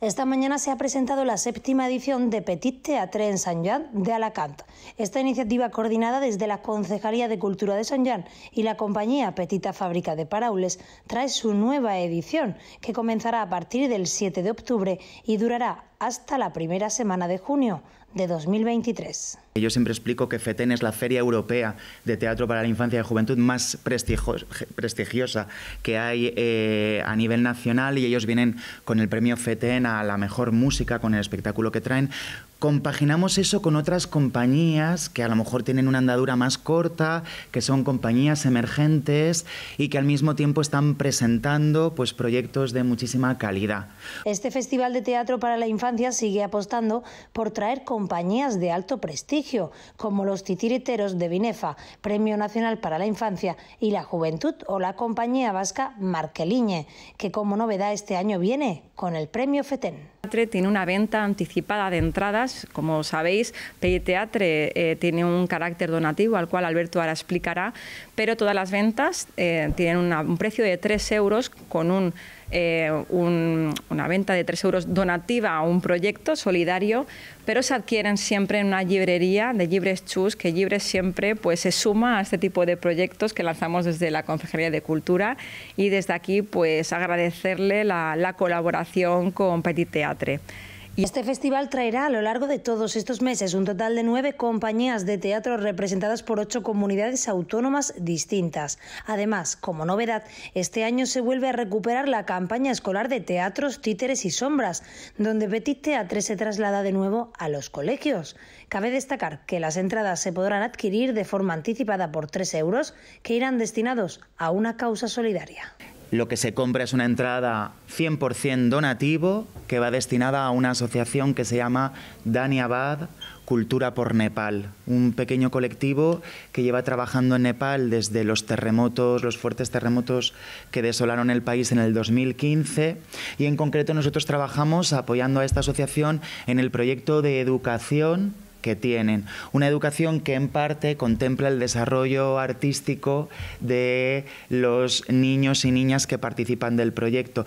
Esta mañana se ha presentado la séptima edición de Petit Théâtre en San jean de Alacant. Esta iniciativa coordinada desde la Concejalía de Cultura de San jean y la compañía Petita Fábrica de Paraules trae su nueva edición que comenzará a partir del 7 de octubre y durará hasta la primera semana de junio de 2023. Yo siempre explico que FETEN es la feria europea de teatro para la infancia y la juventud más prestigiosa que hay eh, a nivel nacional y ellos vienen con el premio FETEN a la mejor música, con el espectáculo que traen, compaginamos eso con otras compañías que a lo mejor tienen una andadura más corta, que son compañías emergentes y que al mismo tiempo están presentando pues, proyectos de muchísima calidad. Este Festival de Teatro para la Infancia sigue apostando por traer compañías de alto prestigio, como los titiriteros de Binefa, Premio Nacional para la Infancia y la Juventud o la compañía vasca Marqueliñe, que como novedad este año viene con el Premio FETEN. Tiene una venta anticipada de entradas como sabéis, Petit Teatre eh, tiene un carácter donativo, al cual Alberto ahora explicará, pero todas las ventas eh, tienen un precio de 3 euros con eh, una venta de 3 euros donativa a un proyecto solidario, pero se adquieren siempre en una librería de Libres Chus, que Libres siempre pues, se suma a este tipo de proyectos que lanzamos desde la Consejería de Cultura y desde aquí pues agradecerle la, colaboración con Petit Teatre. Y este festival traerá a lo largo de todos estos meses un total de nueve compañías de teatro representadas por ocho comunidades autónomas distintas. Además, como novedad, este año se vuelve a recuperar la campaña escolar de teatros, títeres y sombras, donde Petit Teatre se traslada de nuevo a los colegios. Cabe destacar que las entradas se podrán adquirir de forma anticipada por tres euros, que irán destinados a una causa solidaria. Lo que se compra es una entrada 100% donativo que va destinada a una asociación que se llama Dani Abad Cultura por Nepal, un pequeño colectivo que lleva trabajando en Nepal desde los terremotos, los fuertes terremotos que desolaron el país en el 2015 y en concreto nosotros trabajamos apoyando a esta asociación en el proyecto de educación que tienen. Una educación que en parte contempla el desarrollo artístico de los niños y niñas que participan del proyecto.